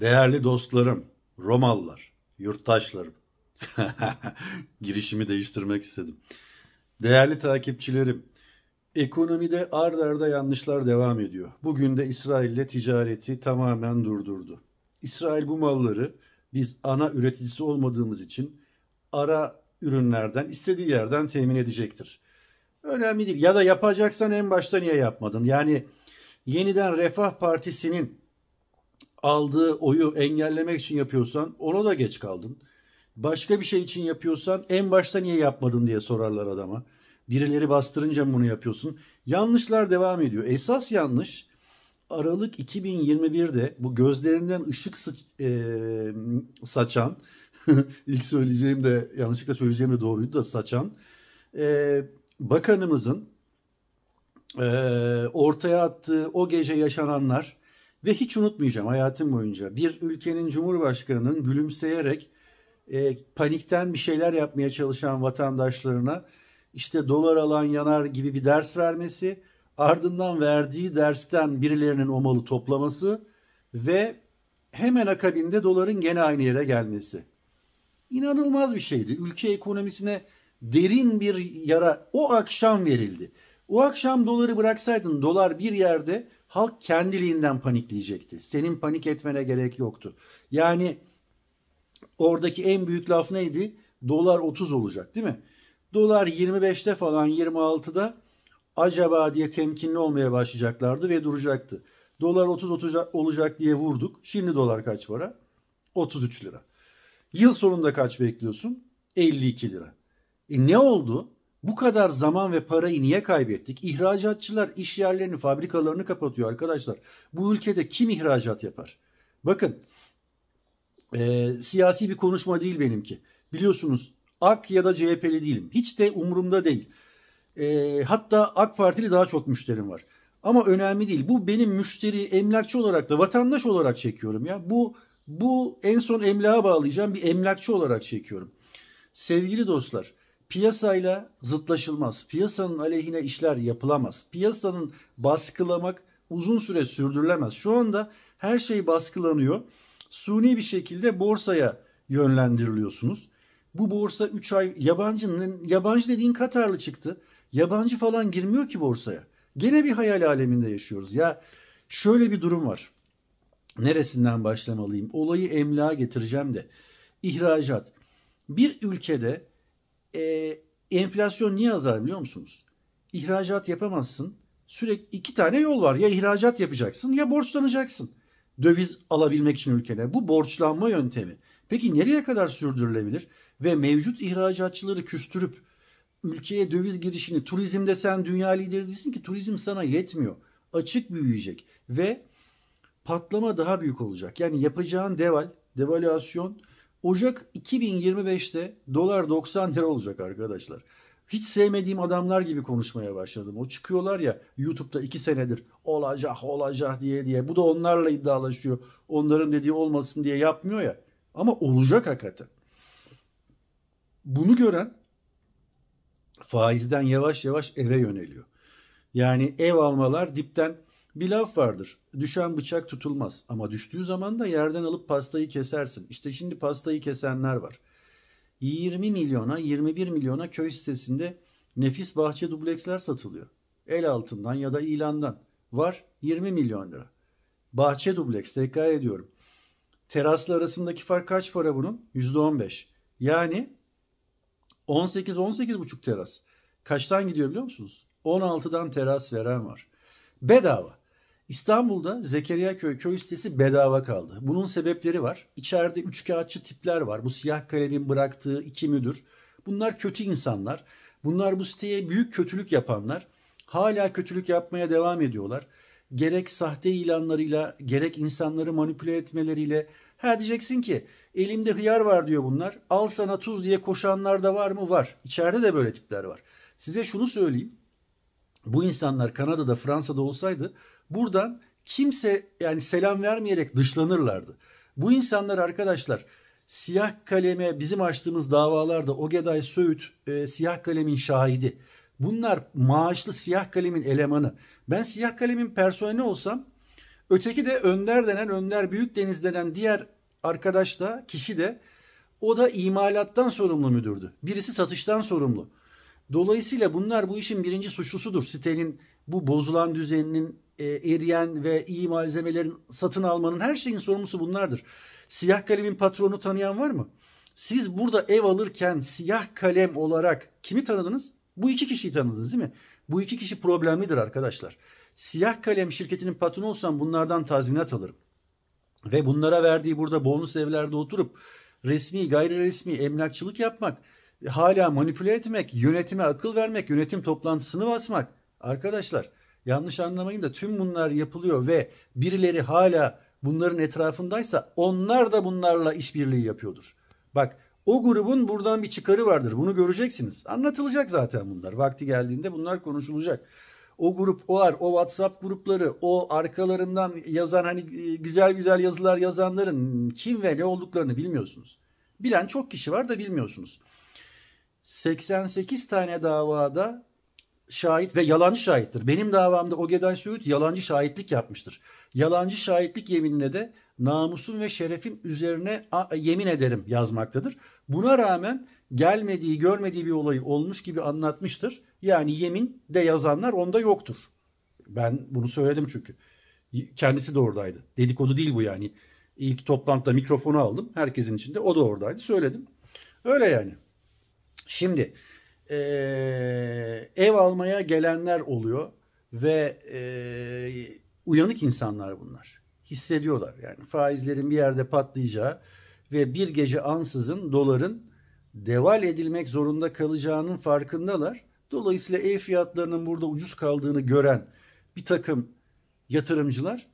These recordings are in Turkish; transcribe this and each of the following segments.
Değerli dostlarım, Romalılar, yurttaşlarım. Girişimi değiştirmek istedim. Değerli takipçilerim, ekonomide ard arda yanlışlar devam ediyor. Bugün de İsrail ile ticareti tamamen durdurdu. İsrail bu malları biz ana üreticisi olmadığımız için ara ürünlerden istediği yerden temin edecektir. Önemli değil. Ya da yapacaksan en başta niye yapmadın? Yani yeniden Refah Partisi'nin aldığı oyu engellemek için yapıyorsan ona da geç kaldın. Başka bir şey için yapıyorsan en başta niye yapmadın diye sorarlar adama. Birileri bastırınca bunu yapıyorsun? Yanlışlar devam ediyor. Esas yanlış Aralık 2021'de bu gözlerinden ışık sıç, e, saçan ilk söyleyeceğim de yanlışlıkla söyleyeceğim de doğruydu da saçan e, bakanımızın e, ortaya attığı o gece yaşananlar ve hiç unutmayacağım hayatım boyunca bir ülkenin cumhurbaşkanının gülümseyerek e, panikten bir şeyler yapmaya çalışan vatandaşlarına işte dolar alan yanar gibi bir ders vermesi, ardından verdiği dersten birilerinin o malı toplaması ve hemen akabinde doların gene aynı yere gelmesi. İnanılmaz bir şeydi. Ülke ekonomisine derin bir yara o akşam verildi. O akşam doları bıraksaydın dolar bir yerde Halk kendiliğinden panikleyecekti. Senin panik etmene gerek yoktu. Yani oradaki en büyük laf neydi? Dolar 30 olacak değil mi? Dolar 25'te falan 26'da acaba diye temkinli olmaya başlayacaklardı ve duracaktı. Dolar 30 olacak diye vurduk. Şimdi dolar kaç para? 33 lira. Yıl sonunda kaç bekliyorsun? 52 lira. E ne oldu? Bu kadar zaman ve parayı niye kaybettik? İhracatçılar iş yerlerini, fabrikalarını kapatıyor arkadaşlar. Bu ülkede kim ihracat yapar? Bakın e, siyasi bir konuşma değil benimki. Biliyorsunuz AK ya da CHP'li değilim. Hiç de umurumda değil. E, hatta AK Partili daha çok müşterim var. Ama önemli değil. Bu benim müşteri, emlakçı olarak da vatandaş olarak çekiyorum ya. Bu bu en son emlağa bağlayacağım bir emlakçı olarak çekiyorum. Sevgili dostlar, piyasayla zıtlaşılmaz. Piyasanın aleyhine işler yapılamaz. Piyasanın baskılamak uzun süre sürdürülemez. Şu anda her şey baskılanıyor. Suni bir şekilde borsaya yönlendiriliyorsunuz. Bu borsa 3 ay yabancı yabancı dediğin Katarlı çıktı. Yabancı falan girmiyor ki borsaya. Gene bir hayal aleminde yaşıyoruz. Ya şöyle bir durum var. Neresinden başlamalıyım? Olayı emlağa getireceğim de. İhracat. Bir ülkede e, enflasyon niye azar biliyor musunuz? İhracat yapamazsın. Sürekli iki tane yol var. Ya ihracat yapacaksın ya borçlanacaksın. Döviz alabilmek için ülkene. Bu borçlanma yöntemi. Peki nereye kadar sürdürülebilir? Ve mevcut ihracatçıları küstürüp ülkeye döviz girişini turizmde sen dünya lideri değilsin ki turizm sana yetmiyor. Açık büyüyecek ve patlama daha büyük olacak. Yani yapacağın deval, devalüasyon Ocak 2025'te dolar 90 lira olacak arkadaşlar. Hiç sevmediğim adamlar gibi konuşmaya başladım. O çıkıyorlar ya YouTube'da iki senedir olacak olacak diye diye. Bu da onlarla iddialaşıyor. Onların dediği olmasın diye yapmıyor ya. Ama olacak hakikaten. Bunu gören faizden yavaş yavaş eve yöneliyor. Yani ev almalar dipten bir laf vardır. Düşen bıçak tutulmaz ama düştüğü zaman da yerden alıp pastayı kesersin. İşte şimdi pastayı kesenler var. 20 milyona 21 milyona köy sitesinde nefis bahçe dubleksler satılıyor. El altından ya da ilandan. Var 20 milyon lira. Bahçe dubleks tekrar ediyorum. Terasla arasındaki fark kaç para bunun? %15. Yani 18 18,5 teras. Kaçtan gidiyor biliyor musunuz? 16'dan teras veren var. Bedava. İstanbul'da Zekeriya Köy köy sitesi bedava kaldı. Bunun sebepleri var. İçeride üçkağıtçı tipler var. Bu siyah kalemin bıraktığı iki müdür. Bunlar kötü insanlar. Bunlar bu siteye büyük kötülük yapanlar. Hala kötülük yapmaya devam ediyorlar. Gerek sahte ilanlarıyla, gerek insanları manipüle etmeleriyle. Ha diyeceksin ki elimde hıyar var diyor bunlar. Al sana tuz diye koşanlar da var mı? Var. İçeride de böyle tipler var. Size şunu söyleyeyim. Bu insanlar Kanada'da, Fransa'da olsaydı Buradan kimse yani selam vermeyerek dışlanırlardı. Bu insanlar arkadaşlar siyah kaleme bizim açtığımız davalarda Ogeday Söğüt e, siyah kalemin şahidi. Bunlar maaşlı siyah kalemin elemanı. Ben siyah kalemin personeli olsam öteki de Önder denen Önder Büyük Deniz denen diğer arkadaş da kişi de o da imalattan sorumlu müdürdü. Birisi satıştan sorumlu. Dolayısıyla bunlar bu işin birinci suçlusudur. Sitenin bu bozulan düzeninin e, eriyen ve iyi malzemelerin satın almanın her şeyin sorumlusu bunlardır. Siyah kalemin patronu tanıyan var mı? Siz burada ev alırken siyah kalem olarak kimi tanıdınız? Bu iki kişiyi tanıdınız değil mi? Bu iki kişi problemlidir arkadaşlar. Siyah kalem şirketinin patronu olsam bunlardan tazminat alırım. Ve bunlara verdiği burada bonus evlerde oturup resmi gayri resmi emlakçılık yapmak, hala manipüle etmek, yönetime akıl vermek, yönetim toplantısını basmak. Arkadaşlar yanlış anlamayın da tüm bunlar yapılıyor ve birileri hala bunların etrafındaysa onlar da bunlarla işbirliği yapıyordur. Bak o grubun buradan bir çıkarı vardır. Bunu göreceksiniz. Anlatılacak zaten bunlar. Vakti geldiğinde bunlar konuşulacak. O grup, o ar, o WhatsApp grupları, o arkalarından yazan hani e, güzel güzel yazılar yazanların kim ve ne olduklarını bilmiyorsunuz. Bilen çok kişi var da bilmiyorsunuz. 88 tane davada şahit ve yalancı şahittir. Benim davamda Ogeday Söğüt yalancı şahitlik yapmıştır. Yalancı şahitlik yeminine de namusum ve şerefim üzerine yemin ederim yazmaktadır. Buna rağmen gelmediği görmediği bir olayı olmuş gibi anlatmıştır. Yani yemin de yazanlar onda yoktur. Ben bunu söyledim çünkü. Kendisi de oradaydı. Dedikodu değil bu yani. İlk toplantıda mikrofonu aldım. Herkesin içinde o da oradaydı. Söyledim. Öyle yani. Şimdi e, ev almaya gelenler oluyor ve e, uyanık insanlar bunlar. Hissediyorlar yani faizlerin bir yerde patlayacağı ve bir gece ansızın doların deval edilmek zorunda kalacağının farkındalar. Dolayısıyla ev fiyatlarının burada ucuz kaldığını gören bir takım yatırımcılar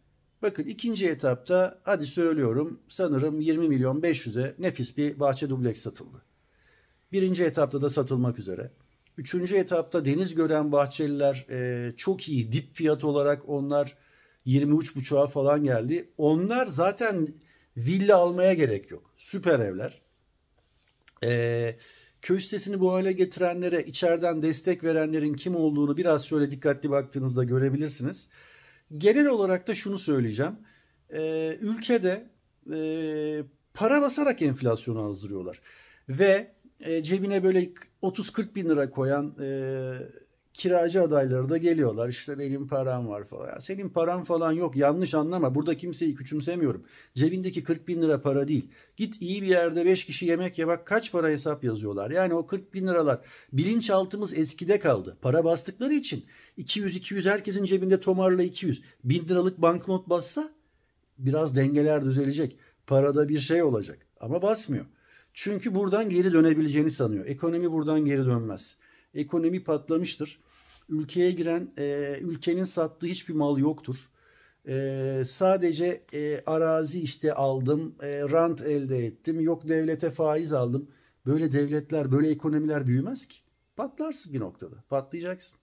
bakın ikinci etapta hadi söylüyorum sanırım 20 milyon 500'e nefis bir bahçe dubleks satıldı. Birinci etapta da satılmak üzere. Üçüncü etapta deniz gören bahçeliler e, çok iyi. Dip fiyat olarak onlar 23.5'a falan geldi. Onlar zaten villa almaya gerek yok. Süper evler. E, köy sitesini bu hale getirenlere, içeriden destek verenlerin kim olduğunu biraz şöyle dikkatli baktığınızda görebilirsiniz. Genel olarak da şunu söyleyeceğim. E, ülkede e, para basarak enflasyonu azdırıyorlar. Ve e, cebine böyle 30-40 bin lira koyan e, kiracı adayları da geliyorlar. İşte benim param var falan. Ya senin paran falan yok yanlış anlama. Burada kimseyi küçümsemiyorum. Cebindeki 40 bin lira para değil. Git iyi bir yerde 5 kişi yemek ye bak kaç para hesap yazıyorlar. Yani o 40 bin liralar bilinçaltımız eskide kaldı. Para bastıkları için 200-200 herkesin cebinde tomarla 200. bin liralık banknot bassa biraz dengeler düzelecek. Parada bir şey olacak ama basmıyor. Çünkü buradan geri dönebileceğini sanıyor. Ekonomi buradan geri dönmez. Ekonomi patlamıştır. Ülkeye giren, e, ülkenin sattığı hiçbir mal yoktur. E, sadece e, arazi işte aldım, e, rant elde ettim, yok devlete faiz aldım. Böyle devletler, böyle ekonomiler büyümez ki. Patlarsın bir noktada, patlayacaksın.